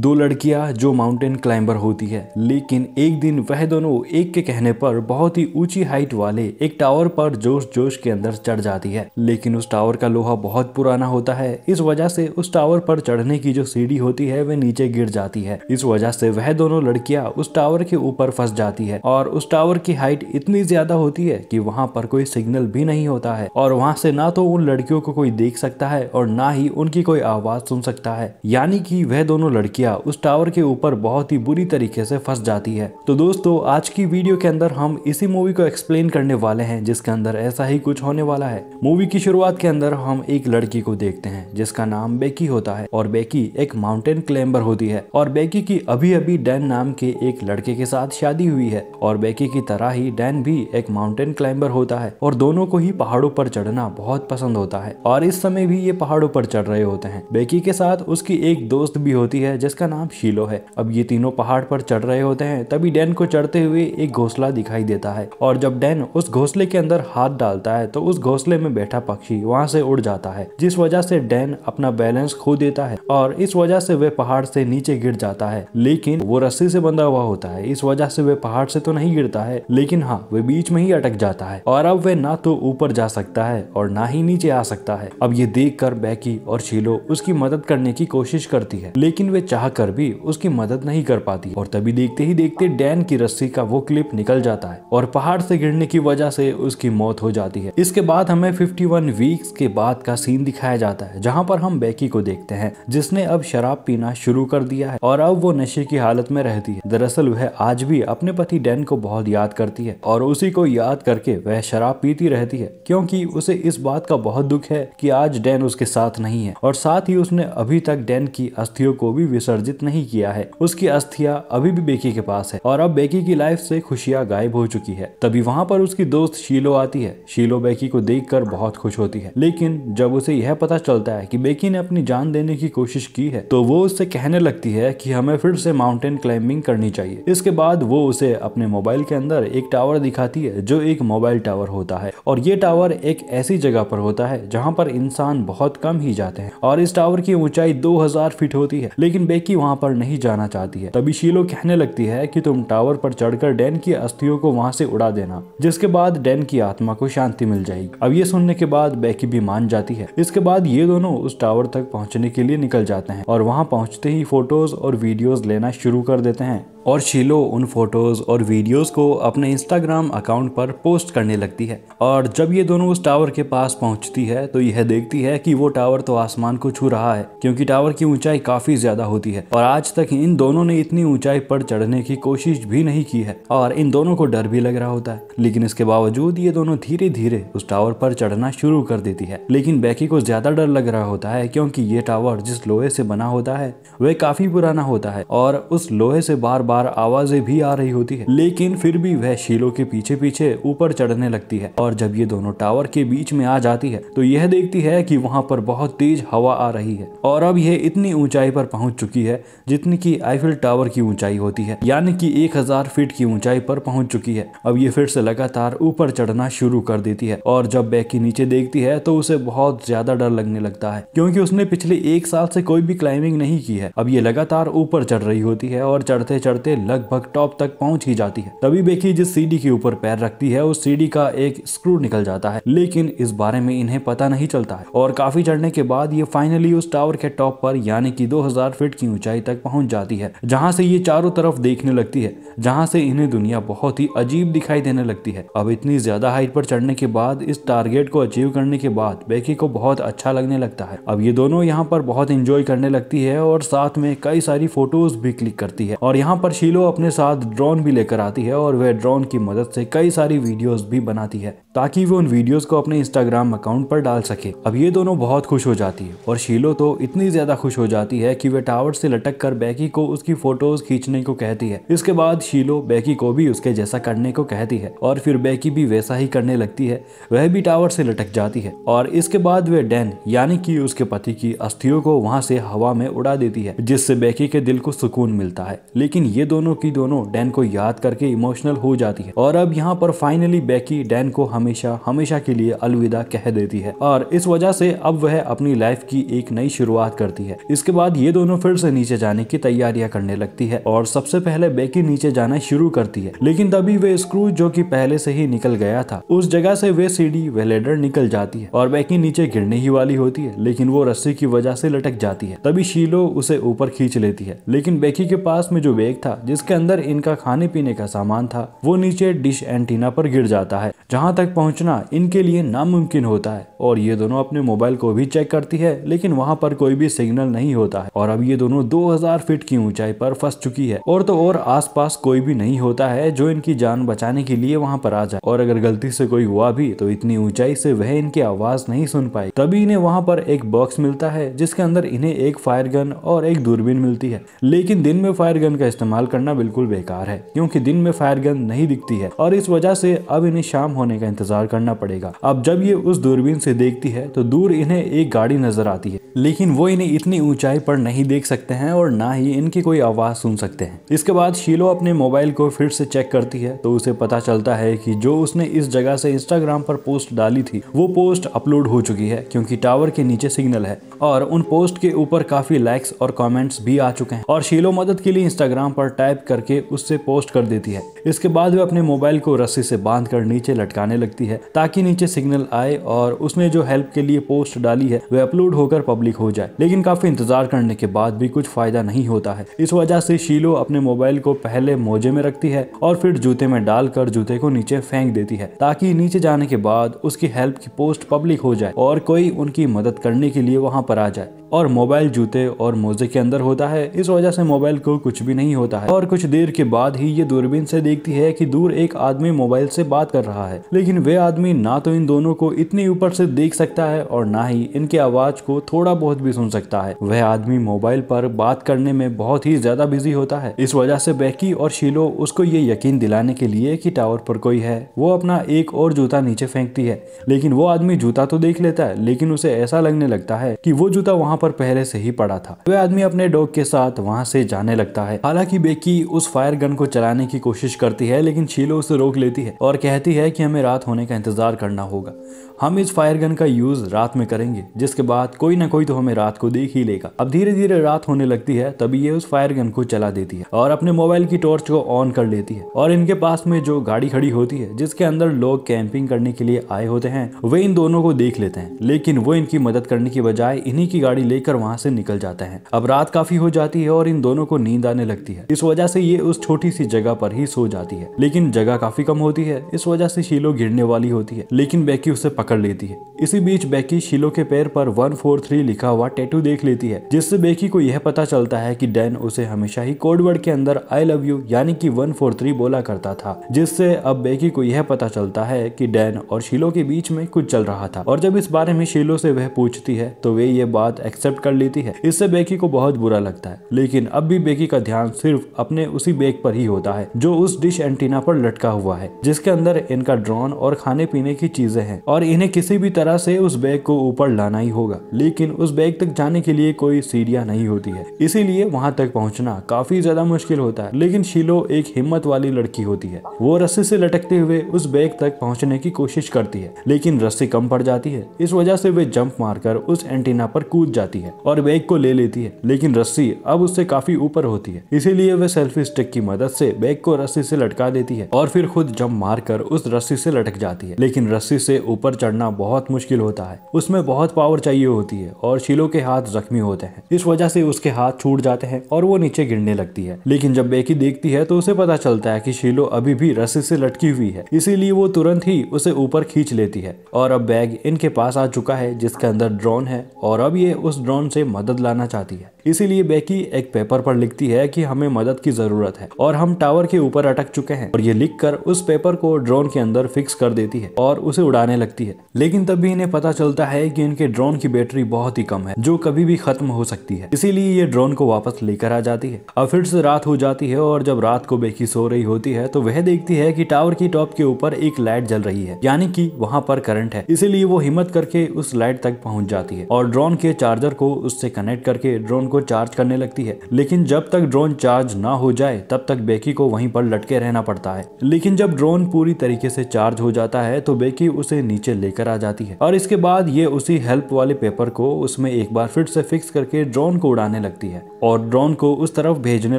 दो लड़कियां जो माउंटेन क्लाइंबर होती है लेकिन एक दिन वह दोनों एक के कहने पर बहुत ही ऊंची हाइट वाले एक टावर पर जोश जोश के अंदर चढ़ जाती है लेकिन उस टावर का लोहा बहुत पुराना होता है इस वजह से उस टावर पर चढ़ने की जो सीढ़ी होती है वह नीचे गिर जाती है इस वजह से वह दोनों लड़कियां उस टावर के ऊपर फंस जाती है और उस टावर की हाइट इतनी ज्यादा होती है की वहाँ पर कोई सिग्नल भी नहीं होता है और वहाँ से ना तो उन लड़कियों को कोई देख सकता है और ना ही उनकी कोई आवाज सुन सकता है यानी की वह दोनों लड़कियां दिया उस टावर के ऊपर बहुत ही बुरी तरीके से फंस जाती है तो दोस्तों आज की वीडियो के अंदर हम इसी मूवी को एक्सप्लेन करने वाले हैं जिसके अंदर ऐसा ही कुछ होने वाला है मूवी की शुरुआत के अंदर हम एक लड़की को देखते हैं जिसका नाम बेकी होता है और बेकी एक माउंटेन क्लाइंबर होती है और बेकी की अभी अभी डैन नाम के एक लड़के के साथ शादी हुई है और बेकी की तरह ही डैन भी एक माउंटेन क्लाइंबर होता है और दोनों को ही पहाड़ों पर चढ़ना बहुत पसंद होता है और इस समय भी ये पहाड़ों पर चढ़ रहे होते हैं बेकी के साथ उसकी एक दोस्त भी होती है जिस जिसका नाम शीलो है अब ये तीनों पहाड़ पर चढ़ रहे होते हैं तभी डैन को चढ़ते हुए एक घोसला दिखाई देता है और जब डैन उस घोसले के अंदर हाथ डालता है तो उस घोसले में बैठा पक्षी वहाँ से उड़ जाता है जिस वजह से डैन अपना बैलेंस खो देता है और इस वजह से वह पहाड़ से नीचे गिर जाता है लेकिन वो रस्सी से बंधा हुआ होता है इस वजह से वह पहाड़ से तो नहीं गिरता है लेकिन हाँ वह बीच में ही अटक जाता है और अब वह ना तो ऊपर जा सकता है और ना ही नीचे आ सकता है अब ये देख कर बैकी और शीलो उसकी मदद करने की कोशिश करती है लेकिन वे चाह चाहकर भी उसकी मदद नहीं कर पाती और तभी देखते ही देखते डैन की रस्सी का वो क्लिप निकल जाता है और पहाड़ से गिरने की वजह से उसकी मौत हो जाती है इसके बाद हमें वन वीक्स के बाद का सीन दिखाया जाता है जहाँ पर हम बेकी को देखते हैं जिसने अब शराब पीना शुरू कर दिया है और अब वो नशे की हालत में रहती है दरअसल वह आज भी अपने पति डैन को बहुत याद करती है और उसी को याद करके वह शराब पीती रहती है क्योंकि उसे इस बात का बहुत दुख है कि आज डैन उसके साथ नहीं है और साथ ही उसने अभी तक डैन की अस्थियों को भी विसर्जन विसर्जित नहीं किया है उसकी अस्थिया अभी भी बेकी के पास है और अब बेकी की लाइफ से खुशियां गायब हो चुकी है तभी वहाँ पर उसकी दोस्त शीलो आती है शीलो बेकी को देख बहुत खुश होती है लेकिन जब उसे यह पता चलता है की बेकी ने अपनी जान देने की कोशिश की है तो वो उससे कहने लगती है की हमें फिर से माउंटेन क्लाइंबिंग करनी चाहिए इसके बाद वो उसे अपने मोबाइल के अंदर एक टावर दिखाती है जो एक मोबाइल टावर होता है और ये टावर एक ऐसी जगह पर होता है जहाँ पर इंसान बहुत कम ही जाते हैं और इस टावर की ऊंचाई 2000 फीट होती है लेकिन है कि वहाँ पर नहीं जाना चाहती है तभी शीलो कहने लगती है कि तुम टावर पर चढ़कर डैन की अस्थियों को वहाँ से उड़ा देना जिसके बाद डैन की आत्मा को शांति मिल जाएगी अब ये सुनने के बाद बैकी भी मान जाती है इसके बाद ये दोनों उस टावर तक पहुँचने के लिए निकल जाते हैं और वहाँ पहुँचते ही फोटोज और वीडियोज लेना शुरू कर देते हैं और शीलो उन फोटोज़ और वीडियोज़ को अपने इंस्टाग्राम अकाउंट पर पोस्ट करने लगती है और जब ये दोनों उस टावर के पास पहुंचती है तो यह देखती है कि वो टावर तो आसमान को छू रहा है क्योंकि टावर की ऊंचाई काफ़ी ज़्यादा होती है और आज तक इन दोनों ने इतनी ऊंचाई पर चढ़ने की कोशिश भी नहीं की है और इन दोनों को डर भी लग रहा होता है लेकिन इसके बावजूद ये दोनों धीरे धीरे उस टावर पर चढ़ना शुरू कर देती है लेकिन बैकी को ज़्यादा डर लग रहा होता है क्योंकि ये टावर जिस लोहे से बना होता है वह काफ़ी पुराना होता है और उस लोहे से बार बार बार आवाजें भी आ रही होती है लेकिन फिर भी वह शीलो के पीछे पीछे ऊपर चढ़ने लगती है और जब ये दोनों टावर के बीच में आ जाती है तो यह देखती है कि वहां पर बहुत तेज हवा आ रही है और अब यह इतनी ऊंचाई पर पहुंच चुकी है जितनी की आईफिल टावर की ऊंचाई होती है यानी कि 1000 फीट की ऊंचाई पर पहुंच चुकी है अब ये फिर से लगातार ऊपर चढ़ना शुरू कर देती है और जब बैकी नीचे देखती है तो उसे बहुत ज्यादा डर लगने लगता है क्योंकि उसने पिछले एक साल से कोई भी क्लाइंबिंग नहीं की है अब ये लगातार ऊपर चढ़ रही होती है और चढ़ते चढ़ते करते लगभग टॉप तक पहुंच ही जाती है तभी बेकी जिस सीढ़ी के ऊपर पैर रखती है उस सीढ़ी का एक स्क्रू निकल जाता है लेकिन इस बारे में इन्हें पता नहीं चलता है और काफी चढ़ने के बाद ये फाइनली उस टावर के टॉप पर यानी कि 2000 फीट की ऊंचाई तक पहुंच जाती है जहाँ से ये चारों तरफ देखने लगती है जहाँ से इन्हें दुनिया बहुत ही अजीब दिखाई देने लगती है अब इतनी ज्यादा हाइट पर चढ़ने के बाद इस टारगेट को अचीव करने के बाद बेकी को बहुत अच्छा लगने लगता है अब ये दोनों यहाँ पर बहुत इंजॉय करने लगती है और साथ में कई सारी फोटोज भी क्लिक करती है और यहाँ पर पर शीलो अपने साथ ड्रोन भी लेकर आती है और वह ड्रोन की मदद से कई सारी वीडियोस भी बनाती है ताकि वो उन वीडियोस को अपने इंस्टाग्राम अकाउंट पर डाल सके अब ये दोनों बहुत खुश हो जाती है और शीलो तो इतनी ज्यादा खुश हो जाती है कि वह टावर से लटक कर बैकी को उसकी फोटोज खींचने को कहती है इसके बाद शीलो बैकी को भी उसके जैसा करने को कहती है और फिर बैकी भी वैसा ही करने लगती है वह भी टावर से लटक जाती है और इसके बाद वह डैन यानी कि उसके पति की अस्थियों को वहां से हवा में उड़ा देती है जिससे बैकी के दिल को सुकून मिलता है लेकिन ये दोनों की दोनों डैन को याद करके इमोशनल हो जाती है और अब यहाँ पर फाइनली बैकी डैन को हमेशा हमेशा के लिए अलविदा कह देती है और इस वजह से अब वह अपनी लाइफ की एक नई शुरुआत करती है इसके बाद ये दोनों फिर से नीचे जाने की तैयारियां करने लगती है और सबसे पहले बेकी नीचे जाना शुरू करती है लेकिन तभी वे स्क्रूज जो की पहले से ही निकल गया था उस जगह से वे सीढ़ी वे लेडर निकल जाती है और बेकी नीचे गिरने ही वाली होती है लेकिन वो रस्सी की वजह से लटक जाती है तभी शीलो उसे ऊपर खींच लेती है लेकिन बेकी के पास में जो बैग था था जिसके अंदर इनका खाने पीने का सामान था वो नीचे डिश एंटीना पर गिर जाता है जहाँ तक पहुँचना इनके लिए नामुमकिन होता है और ये दोनों अपने मोबाइल को भी चेक करती है लेकिन वहाँ पर कोई भी सिग्नल नहीं होता है और अब ये दोनों 2000 फीट की ऊंचाई पर फंस चुकी है और तो और आसपास कोई भी नहीं होता है जो इनकी जान बचाने के लिए वहाँ पर आ जाए और अगर गलती से कोई हुआ भी तो इतनी ऊंचाई से वह इनकी आवाज नहीं सुन पाई तभी इन्हें वहाँ पर एक बॉक्स मिलता है जिसके अंदर इन्हें एक फायर गन और एक दूरबीन मिलती है लेकिन दिन में फायर गन का इस्तेमाल इस्तेमाल करना बिल्कुल बेकार है क्योंकि दिन में फायर गन नहीं दिखती है और इस वजह से अब इन्हें शाम होने का इंतजार करना पड़ेगा अब जब ये उस दूरबीन से देखती है तो दूर इन्हें एक गाड़ी नजर आती है लेकिन वो इन्हें इतनी ऊंचाई पर नहीं देख सकते हैं और ना ही इनकी कोई आवाज सुन सकते हैं इसके बाद शीलो अपने मोबाइल को फिर से चेक करती है तो उसे पता चलता है कि जो उसने इस जगह से इंस्टाग्राम पर पोस्ट डाली थी वो पोस्ट अपलोड हो चुकी है क्योंकि टावर के नीचे सिग्नल है और उन पोस्ट के ऊपर काफी लाइक्स और कॉमेंट्स भी आ चुके हैं और शीलो मदद के लिए इंस्टाग्राम पर पर टाइप करके उससे पोस्ट कर देती है इसके बाद वह अपने मोबाइल को रस्सी से बांध कर नीचे लटकाने लगती है ताकि नीचे सिग्नल आए और उसने जो हेल्प के लिए पोस्ट डाली है वह अपलोड होकर पब्लिक हो जाए लेकिन काफी इंतजार करने के बाद भी कुछ फायदा नहीं होता है इस वजह से शीलो अपने मोबाइल को पहले मोजे में रखती है और फिर जूते में डालकर जूते को नीचे फेंक देती है ताकि नीचे जाने के बाद उसकी हेल्प की पोस्ट पब्लिक हो जाए और कोई उनकी मदद करने के लिए वहाँ पर आ जाए और मोबाइल जूते और मोजे के अंदर होता है इस वजह से मोबाइल को कुछ भी नहीं होता है और कुछ देर के बाद ही ये दूरबीन से देखती है कि दूर एक आदमी मोबाइल से बात कर रहा है लेकिन वे आदमी ना तो इन दोनों को इतनी ऊपर से देख सकता है और ना ही इनकी आवाज को थोड़ा बहुत भी सुन सकता है वह आदमी मोबाइल पर बात करने में बहुत ही ज्यादा बिजी होता है इस वजह से बहकी और शीलो उसको ये यकीन दिलाने के लिए की टावर पर कोई है वो अपना एक और जूता नीचे फेंकती है लेकिन वो आदमी जूता तो देख लेता है लेकिन उसे ऐसा लगने लगता है की वो जूता वहाँ पर पहले से ही पड़ा था वह आदमी अपने डॉग के साथ वहाँ से जाने लगता है हालांकि बेकी उस फायर गन को चलाने की कोशिश करती है लेकिन छीलो उसे रोक लेती है और कहती है कि हमें रात होने का इंतजार करना होगा हम इस फायर गन का यूज़ रात में करेंगे जिसके बाद कोई ना कोई तो हमें रात को देख ही लेगा अब धीरे धीरे रात होने लगती है तभी ये उस फायर गन को चला देती है और अपने मोबाइल की टॉर्च को ऑन कर लेती है और इनके पास में जो गाड़ी खड़ी होती है जिसके अंदर लोग कैंपिंग करने के लिए आए होते हैं वे इन दोनों को देख लेते हैं लेकिन वो इनकी मदद करने की बजाय इन्हीं की गाड़ी लेकर वहाँ से निकल जाते हैं अब रात काफी हो जाती है और इन दोनों को नींद आने लगती है इस वजह से ये उस छोटी सी जगह पर ही सो जाती है लेकिन जगह काफी कम होती है इस वजह से शीलो गिरने वाली होती है लेकिन बेकी उसे पकड़ पकड़ लेती है इसी बीच बेकी शीलो के पैर पर 143 लिखा हुआ टैटू देख लेती है जिससे बेकी को यह पता चलता है कि डैन उसे हमेशा ही कोडवर्ड के अंदर आई लव यू यानी कि 143 बोला करता था जिससे अब बेकी को यह पता चलता है कि डैन और शीलो के बीच में कुछ चल रहा था और जब इस बारे में शीलो से वह पूछती है तो वे ये बात एक्सेप्ट कर लेती है इससे बेकी को बहुत बुरा लगता है लेकिन अब भी बेकी का ध्यान सिर्फ अपने उसी बेग पर ही होता है जो उस डिश एंटीना पर लटका हुआ है जिसके अंदर इनका ड्रोन और खाने पीने की चीजें हैं और इन इन्हें किसी भी तरह से उस बैग को ऊपर लाना ही होगा लेकिन उस बैग तक जाने के लिए कोई सीढ़िया नहीं होती है इसीलिए वहाँ तक पहुँचना काफी ज्यादा मुश्किल होता है लेकिन शीलो एक हिम्मत वाली लड़की होती है वो रस्सी से लटकते हुए उस बैग तक पहुँचने की कोशिश करती है लेकिन रस्सी कम पड़ जाती है इस वजह से वे जंप मारकर उस एंटीना पर कूद जाती है और बैग को ले लेती है लेकिन रस्सी अब उससे काफी ऊपर होती है इसीलिए वह सेल्फी स्टिक की मदद से बैग को रस्सी से लटका देती है और फिर खुद जंप मारकर उस रस्सी से लटक जाती है लेकिन रस्सी से ऊपर चढ़ चढ़ना बहुत मुश्किल होता है उसमें बहुत पावर चाहिए होती है और शिलो के हाथ जख्मी होते हैं इस वजह से उसके हाथ छूट जाते हैं और वो नीचे गिरने लगती है लेकिन जब बेकी देखती है तो उसे पता चलता है की शिलो अभी भी रस्सी से लटकी हुई है इसीलिए वो तुरंत ही उसे ऊपर खींच लेती है और अब बैग इनके पास आ चुका है जिसके अंदर ड्रोन है और अब ये उस ड्रोन से मदद लाना चाहती है इसीलिए बेकी एक पेपर पर लिखती है कि हमें मदद की जरूरत है और हम टावर के ऊपर अटक चुके हैं और ये लिखकर उस पेपर को ड्रोन के अंदर फिक्स कर देती है और उसे उड़ाने लगती है लेकिन तब भी इन्हें पता चलता है कि इनके ड्रोन की बैटरी बहुत ही कम है जो कभी भी खत्म हो सकती है इसीलिए ये ड्रोन को वापस लेकर आ जाती है और फिर से रात हो जाती है और जब रात को बेकी सो रही होती है तो वह देखती है की टावर की टॉप के ऊपर एक लाइट जल रही है यानी की वहाँ पर करंट है इसीलिए वो हिम्मत करके उस लाइट तक पहुँच जाती है और ड्रोन के चार्जर को उससे कनेक्ट करके ड्रोन को चार्ज करने लगती है लेकिन जब तक ड्रोन चार्ज ना हो जाए तब तक बेकी को वहीं पर लटके रहना पड़ता है लेकिन जब ड्रोन पूरी तरीके से चार्ज हो जाता है तो बेकी उसे नीचे ले लेकर आ जाती है और इसके बाद ये उसी हेल्प वाले पेपर को उसमें एक बार फिर से फिक्स करके ड्रोन को उड़ाने लगती है और ड्रोन को उस तरफ भेजने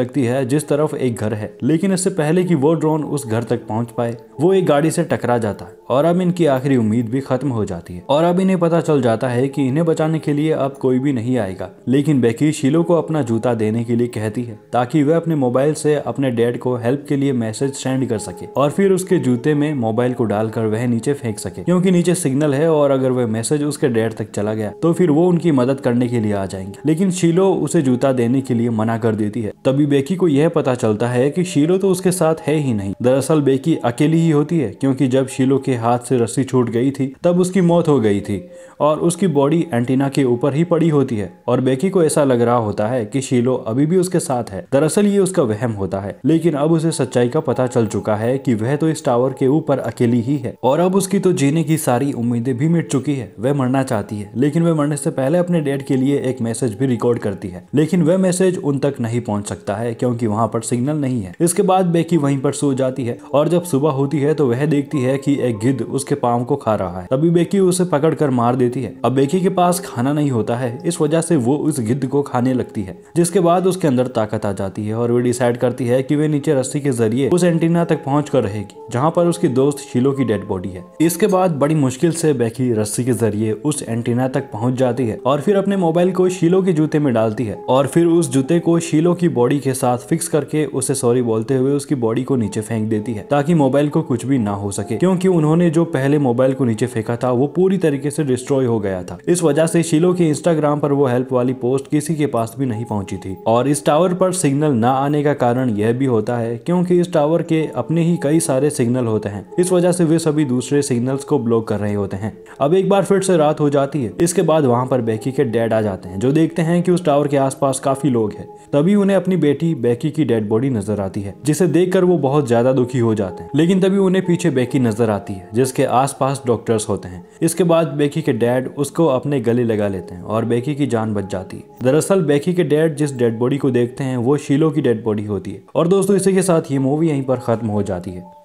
लगती है जिस तरफ एक घर है लेकिन इससे पहले की वो ड्रोन उस घर तक पहुँच पाए वो एक गाड़ी से टकरा जाता है और अब इनकी आखिरी उम्मीद भी खत्म हो जाती है और अब इन्हें पता चल जाता है कि इन्हें बचाने के लिए अब कोई भी नहीं आएगा लेकिन बेकी शीलो को अपना जूता देने के लिए कहती है ताकि वह अपने मोबाइल से अपने डैड को हेल्प के लिए मैसेज सेंड कर सके और फिर उसके जूते में मोबाइल को डालकर वह नीचे फेंक सके क्योंकि नीचे सिग्नल है और अगर वह मैसेज उसके डैड तक चला गया तो फिर वो उनकी मदद करने के लिए आ जाएंगे लेकिन शीलो उसे जूता देने के लिए मना कर देती है तभी बेकी को यह पता चलता है कि शीलो तो उसके साथ है ही नहीं दरअसल बेकी अकेली ही होती है क्योंकि जब शीलो के हाथ से रस्सी छूट गई थी तब उसकी मौत हो गई थी और उसकी बॉडी एंटीना के ऊपर ही पड़ी होती है और बेकी को ऐसा लग रहा होता है कि शीलो अभी भी उसके साथ है दरअसल ये उसका वहम होता है लेकिन अब उसे सच्चाई का पता चल चुका है कि वह तो इस टावर के ऊपर अकेली ही है और अब उसकी तो जीने की सारी सारी उम्मीदें भी मिट चुकी है वह मरना चाहती है लेकिन वह मरने से पहले अपने डैड के लिए एक मैसेज भी रिकॉर्ड करती है लेकिन वह मैसेज उन तक नहीं पहुंच सकता है क्योंकि वहां पर सिग्नल नहीं है इसके बाद बेकी वहीं पर सो जाती है और जब सुबह होती है तो वह देखती है की एक गिद्ध उसके पाँव को खा रहा है तभी बेकी उसे पकड़ कर मार देती है अब बेकी के पास खाना नहीं होता है इस वजह से वो उस गिद्ध को खाने लगती है जिसके बाद उसके अंदर ताकत आ जाती है और वे डिसाइड करती है की वे नीचे रस्सी के जरिए उस एंटीना तक पहुँच कर रहेगी जहाँ पर उसकी दोस्त शीलो की डेड बॉडी है इसके बाद बड़ी मुश्किल से बैकी रस्सी के जरिए उस एंटीना तक पहुंच जाती है और फिर अपने मोबाइल को शीलो के जूते में डालती है और फिर उस जूते को शीलो की बॉडी के साथ फिक्स करके उसे सॉरी बोलते हुए उसकी बॉडी को नीचे फेंक देती है ताकि मोबाइल को कुछ भी ना हो सके क्योंकि उन्होंने जो पहले मोबाइल को नीचे फेंका था वो पूरी तरीके से डिस्ट्रॉय हो गया था इस वजह से शीलो के इंस्टाग्राम पर वो हेल्प वाली पोस्ट किसी के पास भी नहीं पहुंची थी और इस टावर पर सिग्नल न आने का कारण यह भी होता है क्योंकि इस टावर के अपने ही कई सारे सिग्नल होते हैं इस वजह से वे सभी दूसरे सिग्नल्स को ब्लॉक कर रहे होते हैं अब एक बार फिर से रात हो जाती है इसके बाद वहां पर बेकी के डैड आ जाते हैं जो देखते हैं कि उस टावर के आसपास काफी लोग हैं तभी उन्हें अपनी बेटी बेकी की डेड बॉडी नजर आती है जिसे देख वो बहुत ज्यादा दुखी हो जाते हैं लेकिन तभी उन्हें पीछे बेकी नजर आती है जिसके आस डॉक्टर्स होते हैं इसके बाद बेकी के डैड उसको अपने गले लगा लेते हैं और बेकी की जान बच जाती है दरअसल बेकी के डैड जिस डेड बॉडी को देखते हैं वो शीलो की डेड बॉडी होती है और दोस्तों इसी के साथ ये मूवी यहीं पर खत्म हो जाती है